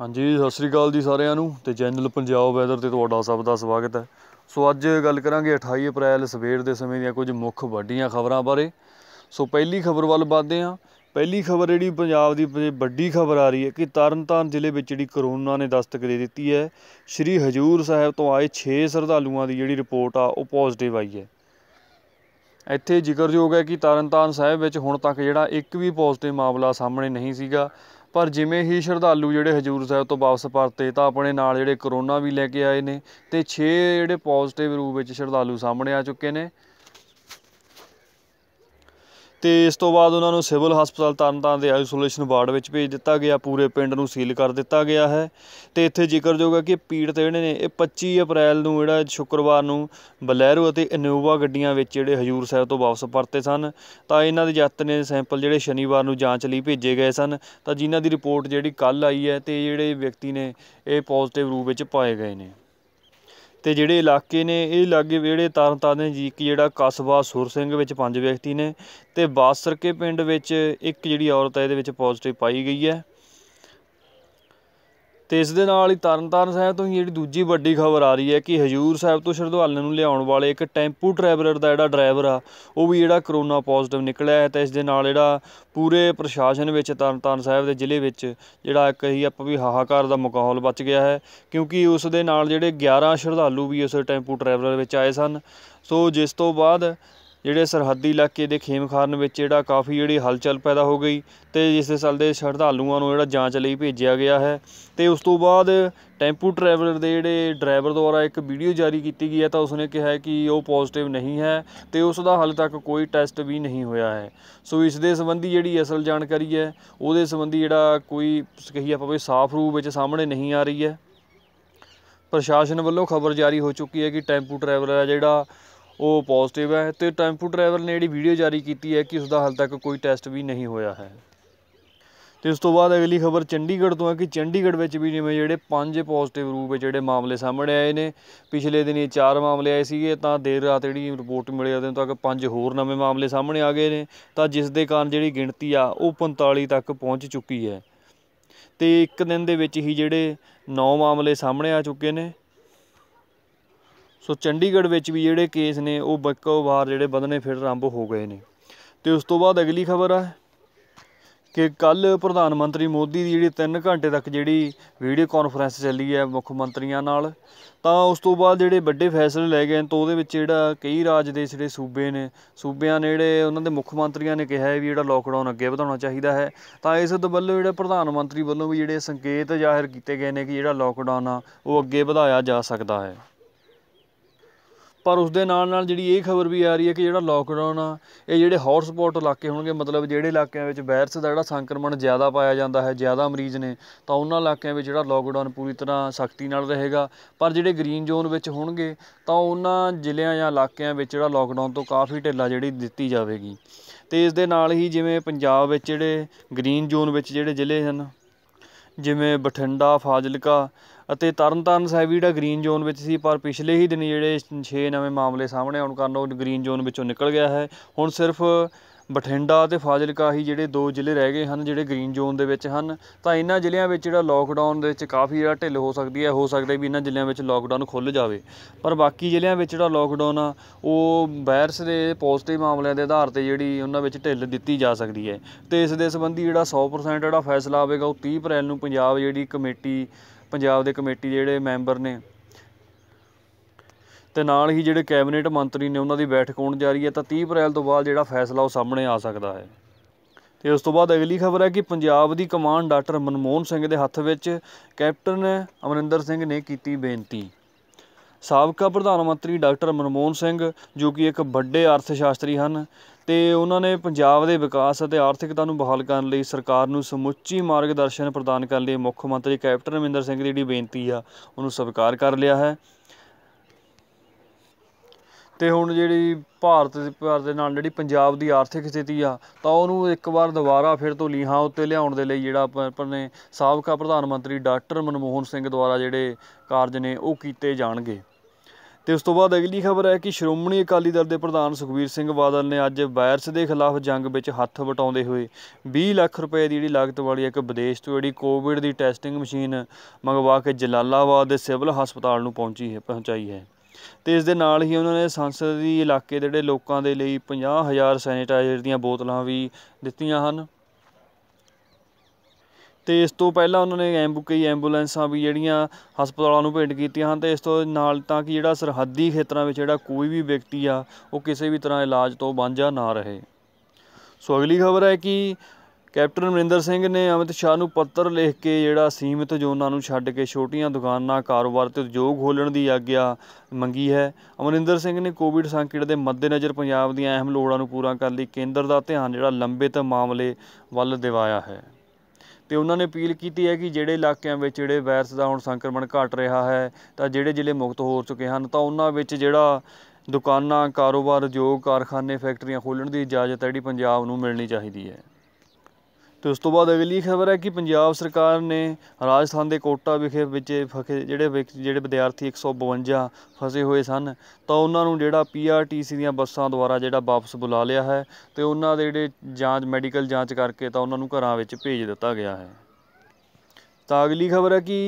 ਹਾਂਜੀ ਸਤਿ ਸ੍ਰੀ ਅਕਾਲ ਜੀ ਸਾਰਿਆਂ ਨੂੰ ਤੇ ਚੈਨਲ ਪੰਜਾਬ ਵੈਦਰ ਤੇ ਤੁਹਾਡਾ ਸਭ ਦਾ ਸਵਾਗਤ ਹੈ ਸੋ ਅੱਜ ਗੱਲ ਕਰਾਂਗੇ 28 ਅਪ੍ਰੈਲ ਸਵੇਰ ਦੇ ਸਮੇਂ ਦੀਆਂ ਕੁਝ ਮੁੱਖ ਵੱਡੀਆਂ ਖਬਰਾਂ ਬਾਰੇ ਸੋ ਪਹਿਲੀ ਖਬਰ ਵੱਲ ਵਧਦੇ ਹਾਂ ਪਹਿਲੀ ਖਬਰ ਜਿਹੜੀ ਪੰਜਾਬ ਦੀ ਵੱਡੀ ਖਬਰ ਆ ਰਹੀ ਹੈ ਕਿ ਤਰਨਤਾਰਨ ਜ਼ਿਲ੍ਹੇ ਵਿੱਚ ਜਿਹੜੀ ਕਰੋਨਾ ਨੇ ਦਸਤਕ ਦੇ ਦਿੱਤੀ ਹੈ ਸ੍ਰੀ ਹਜੂਰ ਸਾਹਿਬ ਤੋਂ ਆਏ 6 ਸ਼ਰਧਾਲੂਆਂ ਦੀ ਜਿਹੜੀ ਰਿਪੋਰਟ ਆ ਉਹ ਪੋਜ਼ਿਟਿਵ ਆਈ ਹੈ ਇੱਥੇ ਜ਼ਿਕਰਯੋਗ ਹੈ ਕਿ ਤਰਨਤਾਰਨ ਸਾਹਿਬ ਵਿੱਚ ਹੁਣ ਤੱਕ ਜਿਹੜਾ ਇੱਕ ਵੀ ਪੋਜ਼ਿਟਿਵ ਮਾਮਲਾ ਸਾਹਮਣੇ ਨਹੀਂ ਸੀਗਾ ਪਰ ਜਿਵੇਂ ਹੀ ਸ਼ਰਧਾਲੂ ਜਿਹੜੇ ਹਜੂਰ ਸਾਹਿਬ ਤੋਂ ਵਾਪਸ ਪਰਤੇ ਤਾਂ ਆਪਣੇ ਨਾਲ ਜਿਹੜੇ ਕਰੋਨਾ ਵੀ ਲੈ ਕੇ ਆਏ ਨੇ ਤੇ 6 ਜਿਹੜੇ ਪੋਜ਼ਿਟਿਵ ਰੂਪ ਵਿੱਚ ਸ਼ਰਧਾਲੂ ਸਾਹਮਣੇ ਆ ਚੁੱਕੇ ਨੇ ਤੇ ਇਸ ਤੋਂ ਬਾਅਦ ਉਹਨਾਂ ਨੂੰ ਸਿਵਲ ਹਸਪਤਾਲ ਤਰਨਤਾਰਨ ਦੇ ਆਈਸੋਲੇਸ਼ਨ ਵਾਰਡ ਵਿੱਚ ਭੇਜ ਦਿੱਤਾ ਗਿਆ ਪੂਰੇ ਪਿੰਡ ਨੂੰ ਸੀਲ ਕਰ ਦਿੱਤਾ ਗਿਆ ਹੈ ਤੇ ਇੱਥੇ ਜ਼ਿਕਰਯੋਗ ਹੈ ਕਿ ਪੀੜਤ ਜਿਹੜੇ ਨੇ ਇਹ 25 ਅਪ੍ਰੈਲ ਨੂੰ ਜਿਹੜਾ ਸ਼ੁੱਕਰਵਾਰ ਨੂੰ ਬਲੈਰੋ ਅਤੇ ਇਨੋਵਾ ਗੱਡੀਆਂ ਵਿੱਚ ਜਿਹੜੇ ਹਜੂਰ ਸਾਹਿਬ ਤੋਂ ਵਾਪਸ ਪਰਤੇ ਸਨ ਤਾਂ ਇਹਨਾਂ ਦੇ ਯਾਤਰੀਆਂ ਦੇ ਸੈਂਪਲ ਜਿਹੜੇ ਸ਼ਨੀਵਾਰ ਨੂੰ ਜਾਂਚ ਲਈ ਭੇਜੇ ਗਏ ਸਨ ਤਾਂ ਜਿਨ੍ਹਾਂ ਦੀ ਰਿਪੋਰਟ ਜਿਹੜੀ ਕੱਲ ਆਈ ਹੈ ਤੇ ਜਿਹੜੇ ਵਿਅਕਤੀ ਨੇ ਇਹ ਪੋਜ਼ਿਟਿਵ ਰੂਪ ਵਿੱਚ ਪਾਏ ਗਏ ਨੇ ਤੇ ਜਿਹੜੇ ਇਲਾਕੇ ਨੇ ਇਹ ਲਾਗੇ ਜਿਹੜੇ ਤਰਨਤਾਰਨ ਜੀ ਇੱਕ ਜਿਹੜਾ ਕਸਬਾ ਸੁਰ ਸਿੰਘ ਵਿੱਚ ਪੰਜ ਵਿਅਕਤੀ ਨੇ ਤੇ ਬਾਸਰਕੇ ਪਿੰਡ ਵਿੱਚ ਇੱਕ ਜਿਹੜੀ ਔਰਤ ਹੈ ਇਹਦੇ ਵਿੱਚ ਪੋਜ਼ਿਟਿਵ ਪਾਈ ਗਈ ਹੈ ਤੇ ਇਸ ਦੇ ਨਾਲ ਹੀ ਤਰਨਤਾਰਨ ਸਾਹਿਬ ਤੋਂ ਹੀ ਜਿਹੜੀ ਦੂਜੀ ਵੱਡੀ ਖਬਰ ਆ ਰਹੀ ਹੈ ਕਿ ਹਜੂਰ ਸਾਹਿਬ ਤੋਂ ਸ਼ਰਧਾਲੂ ਨੂੰ ਲਿਆਉਣ ਵਾਲੇ ਇੱਕ ਟੈਂਪੂ ਟਰੈਵਲਰ ਦਾ ਜਿਹੜਾ ਡਰਾਈਵਰ ਆ ਉਹ ਵੀ ਜਿਹੜਾ ਕਰੋਨਾ ਪੋਜ਼ਿਟਿਵ ਨਿਕਲਿਆ ਹੈ ਤੇ ਇਸ ਦੇ ਨਾਲ ਜਿਹੜਾ ਪੂਰੇ ਪ੍ਰਸ਼ਾਸਨ ਵਿੱਚ ਤਰਨਤਾਰਨ ਸਾਹਿਬ ਦੇ ਜ਼ਿਲ੍ਹੇ ਵਿੱਚ ਜਿਹੜਾ ਇੱਕ ਹੀ ਆਪਾਂ ਵੀ ਹਾਹਾਕਾਰ ਦਾ ਮਾਹੌਲ ਬਚ ਗਿਆ ਹੈ ਕਿਉਂਕਿ ਉਸ ਦੇ ਨਾਲ ਜਿਹੜੇ 11 ਸ਼ਰਧਾਲੂ ਵੀ ਉਸ ਟੈਂਪੂ ਟਰੈਵਲਰ ਵਿੱਚ ਆਏ ਸਨ ਸੋ ਜਿਸ ਤੋਂ ਬਾਅਦ ਜਿਹੜੇ ਸਰਹੱਦੀ ਇਲਾਕੇ ਦੇ ਖੇਮਖਾਰਨ ਵਿੱਚ ਜਿਹੜਾ ਕਾਫੀ ਜਿਹੜੀ ਹਲਚਲ ਪੈਦਾ ਹੋ ਗਈ ਤੇ ਜਿਸ ਦੇ ਚੱਲਦੇ ਸ਼ਰਧਾਲੂਆਂ ਨੂੰ ਜਿਹੜਾ ਜਾਂਚ ਲਈ ਭੇਜਿਆ ਗਿਆ ਹੈ ਤੇ ਉਸ ਤੋਂ ਬਾਅਦ ਟੈਂਪੂ ਟਰੈਵਲਰ ਦੇ ਜਿਹੜੇ ਡਰਾਈਵਰ ਦੁਆਰਾ ਇੱਕ ਵੀਡੀਓ ਜਾਰੀ ਕੀਤੀ ਗਈ ਹੈ ਤਾਂ ਉਸਨੇ ਕਿਹਾ ਕਿ ਉਹ ਪੋਜ਼ਿਟਿਵ ਨਹੀਂ ਹੈ ਤੇ ਉਸ ਦਾ ਹਾਲੇ ਤੱਕ ਕੋਈ ਟੈਸਟ ਵੀ ਨਹੀਂ ਹੋਇਆ ਹੈ ਸੋ ਇਸ ਦੇ ਸੰਬੰਧੀ ਜਿਹੜੀ ਅਸਲ ਜਾਣਕਾਰੀ ਹੈ ਉਹਦੇ ਸੰਬੰਧੀ ਜਿਹੜਾ ਕੋਈ ਕਹੀ ਆਪਾਂ ਵੀ ਸਾਫ਼ ਰੂਪ ਵਿੱਚ ਸਾਹਮਣੇ ਨਹੀਂ ਆ ਰਹੀ ਹੈ ਪ੍ਰਸ਼ਾਸਨ ਵੱਲੋਂ ਖਬਰ ਜਾਰੀ ਹੋ ਚੁੱਕੀ ਹੈ ਕਿ ਟੈਂਪੂ ਟਰੈਵਲਰ ਹੈ ਜਿਹੜਾ ਉਹ ਪੋਜ਼ਿਟਿਵ ਹੈ ਤੇ ਟੈਂਪੂ ਡਰਾਈਵਰ ਨੇ ਜਿਹੜੀ ਵੀਡੀਓ ਜਾਰੀ ਕੀਤੀ ਹੈ ਕਿ ਉਸ ਦਾ ਹਾਲ ਤੱਕ ਕੋਈ ਟੈਸਟ ਵੀ ਨਹੀਂ ਹੋਇਆ ਹੈ ਤੇ ਉਸ ਤੋਂ ਬਾਅਦ ਅਗਲੀ ਖਬਰ ਚੰਡੀਗੜ੍ਹ ਤੋਂ ਹੈ ਕਿ ਚੰਡੀਗੜ੍ਹ ਵਿੱਚ ਵੀ ਜਿਵੇਂ ਜਿਹੜੇ ਪੰਜ ਪੋਜ਼ਿਟਿਵ ਰੂਪ ਜਿਹੜੇ ਮਾਮਲੇ ਸਾਹਮਣੇ ਆਏ ਨੇ ਪਿਛਲੇ ਦਿਨੀ ਚਾਰ ਮਾਮਲੇ ਆਏ ਸੀਗੇ ਤਾਂ ਦੇਰ ਰਾਤ ਜਿਹੜੀ ਰਿਪੋਰਟ ਮਿਲੀ ਉਹਦੇ ਤੱਕ ਪੰਜ ਹੋਰ ਨਵੇਂ ਮਾਮਲੇ ਸਾਹਮਣੇ ਆ ਗਏ ਨੇ ਤਾਂ ਜਿਸ ਦੇ ਕਾਰਨ ਜਿਹੜੀ ਗਿਣਤੀ ਆ ਉਹ 45 ਤੱਕ ਪਹੁੰਚ ਚੁੱਕੀ ਹੈ ਤੇ ਇੱਕ ਦਿਨ ਦੇ ਵਿੱਚ ਹੀ ਜਿਹੜੇ 9 ਮਾਮਲੇ ਸਾਹਮਣੇ ਆ ਚੁੱਕੇ ਨੇ ਸੋ ਚੰਡੀਗੜ੍ਹ ਵਿੱਚ ਵੀ ਜਿਹੜੇ ਕੇਸ ਨੇ ਉਹ ਬੱਕੋ ਵਾਰ ਜਿਹੜੇ ਵਧਨੇ ਫਿਰ ਆਰੰਭ ਹੋ ਗਏ ਨੇ ਤੇ ਉਸ ਤੋਂ ਬਾਅਦ ਅਗਲੀ ਖਬਰ ਆ ਕਿ ਕੱਲ ਪ੍ਰਧਾਨ ਮੰਤਰੀ ਮੋਦੀ ਦੀ ਜਿਹੜੀ 3 ਘੰਟੇ ਤੱਕ ਜਿਹੜੀ ਵੀਡੀਓ ਕਾਨਫਰੰਸ ਚੱਲੀ ਹੈ ਮੁੱਖ ਮੰਤਰੀਆਂ ਨਾਲ ਤਾਂ ਉਸ ਤੋਂ ਬਾਅਦ ਜਿਹੜੇ ਵੱਡੇ ਫੈਸਲੇ ਲਏ ਗਏ ਤਾਂ ਉਹਦੇ ਵਿੱਚ ਜਿਹੜਾ ਕਈ ਰਾਜ ਦੇ ਜਿਹੜੇ ਸੂਬੇ ਨੇ ਸੂਬਿਆਂ ਨੇ ਜਿਹੜੇ ਉਹਨਾਂ ਦੇ ਮੁੱਖ ਮੰਤਰੀਆਂ ਨੇ ਕਿਹਾ ਹੈ ਵੀ ਜਿਹੜਾ ਲੋਕਡਾਊਨ ਅੱਗੇ ਵਧਾਉਣਾ ਚਾਹੀਦਾ ਹੈ ਤਾਂ ਇਸ ਦੇ ਵੱਲੋਂ ਜਿਹੜੇ ਪ੍ਰਧਾਨ ਮੰਤਰੀ ਵੱਲੋਂ ਵੀ ਜਿਹੜੇ ਸੰਕੇਤ ਜ਼ਾਹਿਰ ਕੀਤੇ ਗਏ ਨੇ ਕਿ ਜਿਹੜਾ ਲੋਕਡਾਊਨ ਆ ਉਹ ਅੱਗੇ ਵਧਾਇਆ ਜਾ ਸਕਦਾ ਹੈ ਪਰ ਉਸ ਦੇ ਨਾਲ ਨਾਲ ਜਿਹੜੀ ਇਹ ਖਬਰ ਵੀ ਆ ਰਹੀ ਹੈ ਕਿ ਜਿਹੜਾ ਲੋਕਡਾਊਨ ਆ ਇਹ ਜਿਹੜੇ ਹੌਟ ਸਪੌਟ ਇਲਾਕੇ ਹੋਣਗੇ ਮਤਲਬ ਜਿਹੜੇ ਇਲਾਕਿਆਂ ਵਿੱਚ ਵਾਇਰਸ ਦਾ ਜਿਹੜਾ ਸੰਕਰਮਣ ਜ਼ਿਆਦਾ ਪਾਇਆ ਜਾਂਦਾ ਹੈ ਜ਼ਿਆਦਾ ਮਰੀਜ਼ ਨੇ ਤਾਂ ਉਹਨਾਂ ਇਲਾਕਿਆਂ ਵਿੱਚ ਜਿਹੜਾ ਲੋਕਡਾਊਨ ਪੂਰੀ ਤਰ੍ਹਾਂ ਸਖਤੀ ਨਾਲ ਰਹੇਗਾ ਪਰ ਜਿਹੜੇ ਗ੍ਰੀਨ ਜ਼ੋਨ ਵਿੱਚ ਹੋਣਗੇ ਤਾਂ ਉਹਨਾਂ ਜ਼ਿਲ੍ਹਿਆਂ ਜਾਂ ਇਲਾਕਿਆਂ ਵਿੱਚ ਜਿਹੜਾ ਲੋਕਡਾਊਨ ਤੋਂ ਕਾਫੀ ਢਿੱਲਾ ਜਿਹੜੀ ਦਿੱਤੀ ਜਾਵੇਗੀ ਤੇ ਇਸ ਦੇ ਨਾਲ ਹੀ ਜਿਵੇਂ ਪੰਜਾਬ ਵਿੱਚ ਜਿਹੜੇ ਗ੍ਰੀਨ ਜ਼ੋਨ ਵਿੱਚ ਜਿਹੜੇ ਜ਼ਿਲ੍ਹੇ ਹਨ ਜਿਵੇਂ ਬਠਿੰਡਾ ਫਾਜ਼ਿਲਕਾ ਅਤੇ ਤਰਨਤਾਰਨ ਸਾਹਿਬ ਜਿਹੜਾ ਗ੍ਰੀਨ ਜ਼ੋਨ ਵਿੱਚ ਸੀ ਪਰ ਪਿਛਲੇ ਹੀ ਦਿਨ ਜਿਹੜੇ 6 ਨਵੇਂ ਮਾਮਲੇ ਸਾਹਮਣੇ ਆਉਣ ਕਾਰਨ ਉਹ ਗ੍ਰੀਨ ਜ਼ੋਨ ਵਿੱਚੋਂ ਨਿਕਲ ਗਿਆ ਹੈ ਹੁਣ ਸਿਰਫ ਬਠਿੰਡਾ ਅਤੇ ਫਾਜ਼ਿਲਕਾ ਹੀ ਜਿਹੜੇ ਦੋ ਜ਼ਿਲ੍ਹੇ ਰਹਿ ਗਏ ਹਨ ਜਿਹੜੇ ਗ੍ਰੀਨ ਜ਼ੋਨ ਦੇ ਵਿੱਚ ਹਨ ਤਾਂ ਇਹਨਾਂ ਜ਼ਿਲ੍ਹਿਆਂ ਵਿੱਚ ਜਿਹੜਾ ਲੋਕਡਾਊਨ ਦੇ ਵਿੱਚ ਕਾਫੀ ਜਿਹੜਾ ਢਿੱਲ ਹੋ ਸਕਦੀ ਹੈ ਹੋ ਸਕਦਾ ਵੀ ਇਹਨਾਂ ਜ਼ਿਲ੍ਹਿਆਂ ਵਿੱਚ ਲੋਕਡਾਊਨ ਖੁੱਲ ਜਾਵੇ ਪਰ ਬਾਕੀ ਜ਼ਿਲ੍ਹਿਆਂ ਵਿੱਚ ਜਿਹੜਾ ਲੋਕਡਾਊਨ ਆ ਉਹ ਵਾਇਰਸ ਦੇ ਪੋਜ਼ਿਟਿਵ ਮਾਮਲਿਆਂ ਦੇ ਆਧਾਰ ਤੇ ਜਿਹੜੀ ਉਹਨਾਂ ਵਿੱਚ ਢਿੱਲ ਦਿੱਤੀ ਜਾ ਸਕਦੀ ਹੈ ਤੇ ਇਸ ਦੇ ਸੰਬੰਧੀ ਜਿਹੜਾ 100% ਜਿਹੜਾ ਫੈਸਲਾ ਆਵੇਗਾ ਉਹ 30 ਅਪ੍ਰੈਲ ਨੂੰ ਪੰਜਾਬ ਜਿਹੜੀ ਕਮੇਟੀ ਪੰਜਾਬ ਦੇ ਕਮੇਟੀ ਦੇ ਜਿਹੜੇ ਮੈਂਬਰ ਨੇ ਤੇ ਨਾਲ ਹੀ ਜਿਹੜੇ ਕੈਬਨਿਟ ਮੰਤਰੀ ਨੇ ਉਹਨਾਂ ਦੀ ਬੈਠਕ ਹੋਣ ਜਾ ਰਹੀ ਹੈ ਤਾਂ 30 ਅਪ੍ਰੈਲ ਤੋਂ ਬਾਅਦ ਜਿਹੜਾ ਫੈਸਲਾ ਉਹ ਸਾਹਮਣੇ ਆ ਸਕਦਾ ਹੈ ਤੇ ਉਸ ਤੋਂ ਬਾਅਦ ਅਗਲੀ ਖਬਰ ਹੈ ਕਿ ਪੰਜਾਬ ਦੀ ਕਮਾਂਡ ਡਾਕਟਰ ਮਨਮੋਹਨ ਸਿੰਘ ਦੇ ਹੱਥ ਵਿੱਚ ਕੈਪਟਨ ਅਮਰਿੰਦਰ ਸਿੰਘ ਨੇ ਕੀਤੀ ਬੇਨਤੀ ਸਾਬਕਾ ਪ੍ਰਧਾਨ ਮੰਤਰੀ ਡਾਕਟਰ ਮਨਮੋਹਨ ਸਿੰਘ ਜੋ ਕਿ ਇੱਕ ਵੱਡੇ ਅਰਥਸ਼ਾਸਤਰੀ ਹਨ ਤੇ ਉਹਨਾਂ ਨੇ ਪੰਜਾਬ ਦੇ ਵਿਕਾਸ ਅਤੇ ਆਰਥਿਕਤਾ ਨੂੰ ਬਹਾਲ ਕਰਨ ਲਈ ਸਰਕਾਰ ਨੂੰ ਸਮੁੱਚੀ ਮਾਰਗਦਰਸ਼ਨ ਪ੍ਰਦਾਨ ਕਰਨ ਲਈ ਮੁੱਖ ਮੰਤਰੀ ਕੈਪਟਨ ਅਮਿੰਦਰ ਸਿੰਘ ਦੀ ਜਿਹੜੀ ਬੇਨਤੀ ਆ ਉਹਨੂੰ ਸਵੀਕਾਰ ਕਰ ਲਿਆ ਹੈ ਤੇ ਹੁਣ ਜਿਹੜੀ ਭਾਰਤ ਦੇ ਪਿਆਰ ਦੇ ਨਾਲ ਜਿਹੜੀ ਪੰਜਾਬ ਦੀ ਆਰਥਿਕ ਸਥਿਤੀ ਆ ਤਾਂ ਉਹਨੂੰ ਇੱਕ ਵਾਰ ਦੁਬਾਰਾ ਫਿਰ ਤੋਂ ਲੀਹਾਂ ਉੱਤੇ ਲਿਆਉਣ ਦੇ ਲਈ ਜਿਹੜਾ ਆਪਣੇ ਸਾਬਕਾ ਪ੍ਰਧਾਨ ਮੰਤਰੀ ਡਾਕਟਰ ਮਨਮੋਹਨ ਸਿੰਘ ਦੁਆਰਾ ਜਿਹੜੇ ਕਾਰਜ ਨੇ ਉਹ ਕੀਤੇ ਜਾਣਗੇ ਤੇ ਉਸ ਤੋਂ ਬਾਅਦ ਅਗਲੀ ਖਬਰ ਹੈ ਕਿ ਸ਼੍ਰੋਮਣੀ ਅਕਾਲੀ ਦਲ ਦੇ ਪ੍ਰਧਾਨ ਸੁਖਵੀਰ ਸਿੰਘ ਬਾਦਲ ਨੇ ਅੱਜ ਵਾਇਰਸ ਦੇ ਖਿਲਾਫ ਜੰਗ ਵਿੱਚ ਹੱਥ ਵਟਾਉਂਦੇ ਹੋਏ 20 ਲੱਖ ਰੁਪਏ ਦੀ ਜਿਹੜੀ ਲਾਗਤ ਵਾਲੀ ਇੱਕ ਵਿਦੇਸ਼ ਤੋਂ ਜਿਹੜੀ ਕੋਵਿਡ ਦੀ ਟੈਸਟਿੰਗ ਮਸ਼ੀਨ ਮੰਗਵਾ ਕੇ ਜਲਾਲਾਬਾਦ ਦੇ ਸਿਵਲ ਹਸਪਤਾਲ ਨੂੰ ਪਹੁੰਚੀ ਹੈ ਪਹੁੰਚਾਈ ਹੈ ਤੇ ਇਸ ਦੇ ਨਾਲ ਹੀ ਉਹਨਾਂ ਨੇ ਸੰਸਦ ਦੀ ਇਲਾਕੇ ਦੇ ਜਿਹੜੇ ਲੋਕਾਂ ਦੇ ਲਈ 50000 ਸੈਨੀਟਾਈਜ਼ਰ ਦੀਆਂ ਬੋਤਲਾਂ ਵੀ ਦਿੱਤੀਆਂ ਹਨ ਤੇ ਇਸ ਤੋਂ ਪਹਿਲਾਂ ਉਹਨਾਂ ਨੇ ਐਂਬੂ ਕਈ ਐਂਬੂਲੈਂਸਾਂ ਵੀ ਜਿਹੜੀਆਂ ਹਸਪਤਾਲਾਂ ਨੂੰ ਭੇਂਟ ਕੀਤੀਆਂ ਹਨ ਤੇ ਇਸ ਤੋਂ ਨਾਲ ਤਾਂ ਕਿ ਜਿਹੜਾ ਸਰਹੱਦੀ ਖੇਤਰਾਂ ਵਿੱਚ ਜਿਹੜਾ ਕੋਈ ਵੀ ਵਿਅਕਤੀ ਆ ਉਹ ਕਿਸੇ ਵੀ ਤਰ੍ਹਾਂ ਇਲਾਜ ਤੋਂ ਵਾਂਝਾ ਨਾ ਰਹੇ ਸੋ ਅਗਲੀ ਖਬਰ ਹੈ ਕਿ ਕੈਪਟਨ ਅਮਰਿੰਦਰ ਸਿੰਘ ਨੇ ਅਮਿਤ ਸ਼ਾਹ ਨੂੰ ਪੱਤਰ ਲਿਖ ਕੇ ਜਿਹੜਾ ਸੀਮਿਤ ਜ਼ੋਨਾਂ ਨੂੰ ਛੱਡ ਕੇ ਛੋਟੀਆਂ ਦੁਕਾਨਾਂ ਕਾਰੋਬਾਰ ਤੇ ਉਦਯੋਗ ਖੋਲਣ ਦੀ ਆਗਿਆ ਮੰਗੀ ਹੈ ਅਮਰਿੰਦਰ ਸਿੰਘ ਨੇ ਕੋਵਿਡ ਸੰਕਟ ਦੇ ਮੱਦੇਨਜ਼ਰ ਪੰਜਾਬ ਦੀਆਂ ਅਹਿਮ ਲੋੜਾਂ ਨੂੰ ਪੂਰਾ ਕਰਨ ਲਈ ਕੇਂਦਰ ਦਾ ਧਿਆਨ ਜਿਹੜਾ ਲੰਬੇ ਤੇ ਮਾਮਲੇ ਵੱਲ ਦਿਵਾਇਆ ਹੈ ਤੇ ਉਹਨਾਂ ਨੇ ਅਪੀਲ ਕੀਤੀ ਹੈ ਕਿ ਜਿਹੜੇ ਇਲਾਕਿਆਂ ਵਿੱਚ ਜਿਹੜੇ ਵਾਇਰਸ ਦਾ ਹੁਣ ਸੰਕਰਮਣ ਘਟ ਰਿਹਾ ਹੈ ਤਾਂ ਜਿਹੜੇ ਜ਼ਿਲ੍ਹੇ ਮੁਕਤ ਹੋ ਚੁੱਕੇ ਹਨ ਤਾਂ ਉਹਨਾਂ ਵਿੱਚ ਜਿਹੜਾ ਦੁਕਾਨਾਂ ਕਾਰੋਬਾਰ ਉਦਯੋਗ ਕਾਰਖਾਨੇ ਫੈਕਟਰੀਆਂ ਖੋਲ੍ਹਣ ਦੀ ਇਜਾਜ਼ਤ ਹੈ ਜਿਹੜੀ ਪੰਜਾਬ ਨੂੰ ਮਿਲਣੀ ਚਾਹੀਦੀ ਹੈ ਤੇ ਉਸ ਤੋਂ ਬਾਅਦ ਅਗਲੀ ਖਬਰ ਹੈ ਕਿ ਪੰਜਾਬ ਸਰਕਾਰ ਨੇ ਰਾਜਸਥਾਨ ਦੇ ਕੋਟਾ ਵਿਖੇ ਵਿੱਚ ਫਸੇ ਜਿਹੜੇ ਜਿਹੜੇ ਵਿਦਿਆਰਥੀ 152 ਫਸੇ ਹੋਏ ਸਨ ਤਾਂ ਉਹਨਾਂ ਨੂੰ ਜਿਹੜਾ ਪੀਆਰਟੀਸੀ ਦੀਆਂ ਬੱਸਾਂ ਦੁਆਰਾ ਜਿਹੜਾ ਵਾਪਸ ਬੁਲਾ ਲਿਆ ਹੈ ਤੇ ਉਹਨਾਂ ਦੇ ਜਿਹੜੇ ਜਾਂਚ ਮੈਡੀਕਲ ਜਾਂਚ ਕਰਕੇ ਤਾਂ ਉਹਨਾਂ ਨੂੰ ਘਰਾਂ ਵਿੱਚ ਭੇਜ ਦਿੱਤਾ ਗਿਆ ਹੈ ਤਾਂ ਅਗਲੀ ਖਬਰ ਹੈ ਕਿ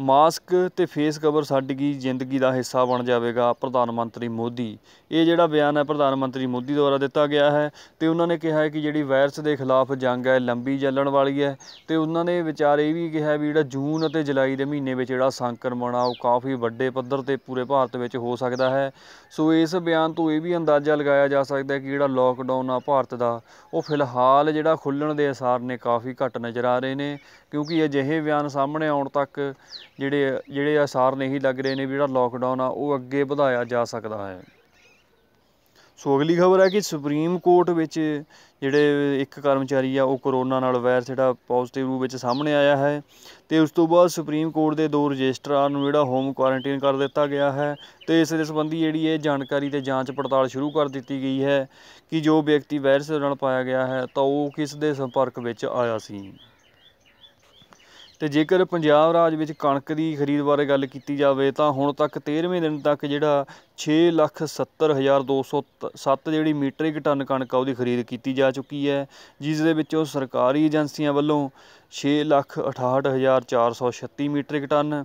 ਮਾਸਕ ਤੇ ਫੇਸ ਕਵਰ ਸਾਡੀ ਕੀ ਜ਼ਿੰਦਗੀ ਦਾ ਹਿੱਸਾ ਬਣ ਜਾਵੇਗਾ ਪ੍ਰਧਾਨ ਮੰਤਰੀ ਮੋਦੀ ਇਹ ਜਿਹੜਾ ਬਿਆਨ ਹੈ ਪ੍ਰਧਾਨ ਮੰਤਰੀ ਮੋਦੀ ਦੁਆਰਾ ਦਿੱਤਾ ਗਿਆ ਹੈ ਤੇ ਉਹਨਾਂ ਨੇ ਕਿਹਾ ਹੈ ਕਿ ਜਿਹੜੀ ਵਾਇਰਸ ਦੇ ਖਿਲਾਫ ਜੰਗ ਹੈ ਲੰਬੀ ਚੱਲਣ ਵਾਲੀ ਹੈ ਤੇ ਉਹਨਾਂ ਨੇ ਵਿਚਾਰ ਇਹ ਵੀ ਕਿਹਾ ਵੀ ਜਿਹੜਾ ਜੂਨ ਅਤੇ ਜੁਲਾਈ ਦੇ ਮਹੀਨੇ ਵਿੱਚ ਜਿਹੜਾ ਸੰਕਰਮਣ ਆ ਉਹ ਕਾਫੀ ਵੱਡੇ ਪੱਧਰ ਤੇ ਪੂਰੇ ਭਾਰਤ ਵਿੱਚ ਹੋ ਸਕਦਾ ਹੈ ਸੋ ਇਸ ਬਿਆਨ ਤੋਂ ਇਹ ਵੀ ਅੰਦਾਜ਼ਾ ਲਗਾਇਆ ਜਾ ਸਕਦਾ ਹੈ ਕਿ ਜਿਹੜਾ ਲੋਕਡਾਊਨ ਆ ਭਾਰਤ ਦਾ ਉਹ ਫਿਲਹਾਲ ਜਿਹੜਾ ਖੁੱਲਣ ਦੇ ਅਸਾਰ ਨੇ ਕਾਫੀ ਘੱਟ ਨਜ਼ਰ ਆ ਰਹੇ ਨੇ ਕਿਉਂਕਿ ਅਜਿਹੇ ਬਿਆਨ ਸਾਹਮਣੇ ਆਉਣ ਤੱਕ ਜਿਹੜੇ ਜਿਹੜੇ ਆਸਾਰ ਨਹੀਂ ਲੱਗ ਰਹੇ ਨੇ ਵੀ ਜਿਹੜਾ ਲੋਕਡਾਊਨ ਆ ਉਹ ਅੱਗੇ ਵਧਾਇਆ ਜਾ ਸਕਦਾ ਹੈ ਸੋ ਅਗਲੀ ਖਬਰ ਹੈ ਕਿ ਸੁਪਰੀਮ ਕੋਰਟ ਵਿੱਚ ਜਿਹੜੇ ਇੱਕ ਕਰਮਚਾਰੀ ਆ ਉਹ ਕਰੋਨਾ ਨਾਲ ਵਾਇਰਸ ਜਿਹੜਾ ਪੋਜ਼ਿਟਿਵ ਰੂਪ ਵਿੱਚ ਸਾਹਮਣੇ ਆਇਆ ਹੈ ਤੇ ਉਸ ਤੋਂ ਬਾਅਦ ਸੁਪਰੀਮ ਕੋਰਟ ਦੇ ਦੋ ਰਜਿਸਟਰਾਰ ਨੂੰ ਜਿਹੜਾ ਹੋਮ ਕੁਆਰੰਟਾਈਨ ਕਰ ਦਿੱਤਾ ਗਿਆ ਹੈ ਤੇ ਇਸ ਦੇ ਸੰਬੰਧੀ ਜਿਹੜੀ ਇਹ ਜਾਣਕਾਰੀ ਤੇ ਜਾਂਚ ਪੜਤਾਲ ਸ਼ੁਰੂ ਕਰ ਦਿੱਤੀ ਗਈ ਹੈ ਕਿ ਜੋ ਵਿਅਕਤੀ ਵਾਇਰਸ ਨਾਲ ਪਾਇਆ ਗਿਆ ਹੈ ਤਾਂ ਉਹ ਕਿਸ ਦੇ ਸੰਪਰਕ ਵਿੱਚ ਆਇਆ ਸੀ ਤੇ ਜੇਕਰ ਪੰਜਾਬ ਰਾਜ ਵਿੱਚ ਕਣਕ ਦੀ ਖਰੀਦ ਬਾਰੇ ਗੱਲ ਕੀਤੀ ਜਾਵੇ ਤਾਂ ਹੁਣ ਤੱਕ 13ਵੇਂ ਦਿਨ ਤੱਕ ਜਿਹੜਾ 670207 ਜਿਹੜੀ ਮੀਟਰਿਕ ਟਨ ਕਣਕ ਆ ਉਹਦੀ ਖਰੀਦ ਕੀਤੀ ਜਾ ਚੁੱਕੀ ਹੈ ਜਿਸ ਦੇ ਵਿੱਚੋਂ ਸਰਕਾਰੀ ਏਜੰਸੀਆਂ ਵੱਲੋਂ 668436 ਮੀਟਰਿਕ ਟਨ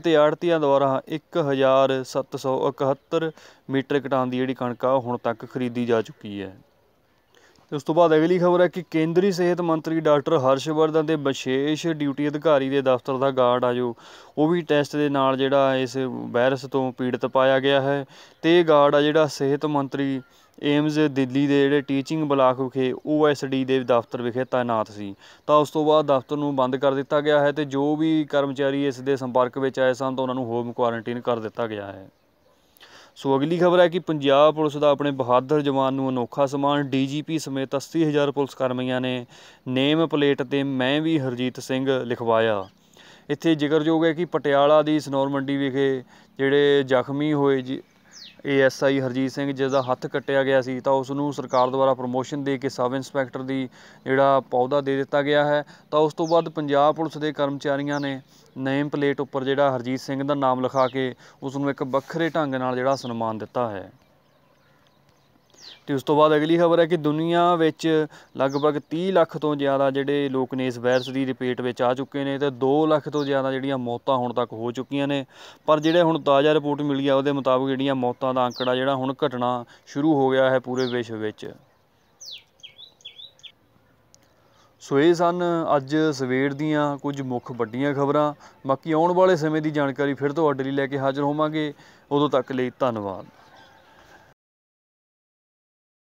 ਅਤੇ ਆੜਤੀਆਂ ਦੁਆਰਾ 1771 ਮੀਟਰਿਕ ਟਨ ਦੀ ਜਿਹੜੀ ਕਣਕ ਆ ਹੁਣ ਤੱਕ ਖਰੀਦੀ ਜਾ ਚੁੱਕੀ ਹੈ ਤੇ ਉਸ ਤੋਂ ਬਾਅਦ ਅਗਲੀ ਖਬਰ ਹੈ ਕਿ ਕੇਂਦਰੀ ਸਿਹਤ ਮੰਤਰੀ ਡਾਕਟਰ ਹਰਸ਼ਵਰਧਨ ਦੇ ਵਿਸ਼ੇਸ਼ ਡਿਊਟੀ ਅਧਿਕਾਰੀ ਦੇ ਦਫ਼ਤਰ ਦਾ ਗਾਰਡ ਆ ਜੋ ਉਹ ਵੀ ਟੈਸਟ ਦੇ ਨਾਲ ਜਿਹੜਾ ਇਸ ਵਾਇਰਸ ਤੋਂ ਪੀੜਤ ਪਾਇਆ ਗਿਆ ਹੈ ਤੇ ਇਹ ਗਾਰਡ ਆ ਜਿਹੜਾ ਸਿਹਤ ਮੰਤਰੀ ਏਮਜ਼ ਦਿੱਲੀ ਦੇ ਜਿਹੜੇ ਟੀਚਿੰਗ ਬਲਾਕ ਵਿਖੇ ਓਐਸਡੀ ਦੇ ਦਫ਼ਤਰ ਵਿਖੇ ਤਾਇਨਾਤ ਸੀ ਤਾਂ ਉਸ ਤੋਂ ਬਾਅਦ ਦਫ਼ਤਰ ਨੂੰ ਬੰਦ ਕਰ ਦਿੱਤਾ ਗਿਆ ਹੈ ਤੇ ਜੋ ਵੀ ਕਰਮਚਾਰੀ ਇਸ ਦੇ ਸੰਪਰਕ ਵਿੱਚ ਆਏ ਸਨ ਤਾਂ ਉਹਨਾਂ ਨੂੰ ਹੋਮ ਕੁਆਰੰਟਾਈਨ ਕਰ ਦਿੱਤਾ ਗਿਆ ਹੈ ਸੋ ਅਗਲੀ ਖਬਰ ਹੈ ਕਿ ਪੰਜਾਬ ਪੁਲਿਸ ਦਾ ਆਪਣੇ ਬਹਾਦਰ ਜਵਾਨ ਨੂੰ ਅਨੋਖਾ ਸਨਮਾਨ ਡੀਜੀਪੀ ਸਮੇਤ 80000 ਪੁਲਿਸ ਕਰਮੀਆਂ ਨੇ ਨੇਮ ਪਲੇਟ ਤੇ ਮੈਂ ਵੀ ਹਰਜੀਤ ਸਿੰਘ ਲਿਖਵਾਇਆ ਇੱਥੇ ਜ਼ਿਕਰਯੋਗ ਹੈ ਕਿ ਪਟਿਆਲਾ ਦੀ ਸਨੌਰ ਮੰਡੀ ਵਿਖੇ ਜਿਹੜੇ ਜ਼ਖਮੀ ਹੋਏ ਜੀ ਏਐਸਆਈ ਹਰਜੀਤ ਸਿੰਘ ਜਿਸ ਦਾ ਹੱਥ ਕੱਟਿਆ ਗਿਆ ਸੀ ਤਾਂ ਉਸ ਨੂੰ ਸਰਕਾਰ ਦੁਆਰਾ ਪ੍ਰੋਮੋਸ਼ਨ ਦੇ ਕੇ ਸਬ ਇੰਸਪੈਕਟਰ ਦੀ ਜਿਹੜਾ ਪੌਦਾ ਦੇ ਦਿੱਤਾ ਗਿਆ ਹੈ ਤਾਂ ਉਸ ਤੋਂ ਬਾਅਦ ਪੰਜਾਬ ਪੁਲਿਸ ਦੇ ਕਰਮਚਾਰੀਆਂ ਨੇ ਨੇਮ ਪਲੇਟ ਉੱਪਰ ਜਿਹੜਾ ਹਰਜੀਤ ਸਿੰਘ ਦਾ ਨਾਮ ਲਿਖਾ ਕੇ ਉਸ ਨੂੰ ਇੱਕ ਵੱਖਰੇ ਢੰਗ ਨਾਲ ਜਿਹੜਾ ਸਨਮਾਨ ਦਿੱਤਾ ਹੈ ਤੇ ਉਸ ਤੋਂ ਬਾਅਦ ਅਗਲੀ ਖਬਰ ਹੈ ਕਿ ਦੁਨੀਆ ਵਿੱਚ ਲਗਭਗ 30 ਲੱਖ ਤੋਂ ਜ਼ਿਆਦਾ ਜਿਹੜੇ ਲੋਕ ਨੇ ਇਸ ਵਾਇਰਸ ਦੀ ਰਿਪੀਟ ਵਿੱਚ ਆ ਚੁੱਕੇ ਨੇ ਤੇ 2 ਲੱਖ ਤੋਂ ਜ਼ਿਆਦਾ ਜਿਹੜੀਆਂ ਮੌਤਾਂ ਹੁਣ ਤੱਕ ਹੋ ਚੁੱਕੀਆਂ ਨੇ ਪਰ ਜਿਹੜੇ ਹੁਣ ਤਾਜ਼ਾ ਰਿਪੋਰਟ ਮਿਲੀ ਆ ਉਹਦੇ ਮੁਤਾਬਕ ਜਿਹੜੀਆਂ ਮੌਤਾਂ ਦਾ ਅੰਕੜਾ ਜਿਹੜਾ ਹੁਣ ਘਟਣਾ ਸ਼ੁਰੂ ਹੋ ਗਿਆ ਹੈ ਪੂਰੇ ਵਿਸ਼ਵ ਵਿੱਚ ਸੋ ਇਹ ਸਨ ਅੱਜ ਸਵੇਰ ਦੀਆਂ ਕੁਝ ਮੁੱਖ ਵੱਡੀਆਂ ਖਬਰਾਂ ਬਾਕੀ ਆਉਣ ਵਾਲੇ ਸਮੇਂ ਦੀ ਜਾਣਕਾਰੀ ਫਿਰ ਤੋਂ ਲਈ ਲੈ ਕੇ ਹਾਜ਼ਰ ਹੋਵਾਂਗੇ ਉਦੋਂ ਤੱਕ ਲਈ ਧੰਨਵਾਦ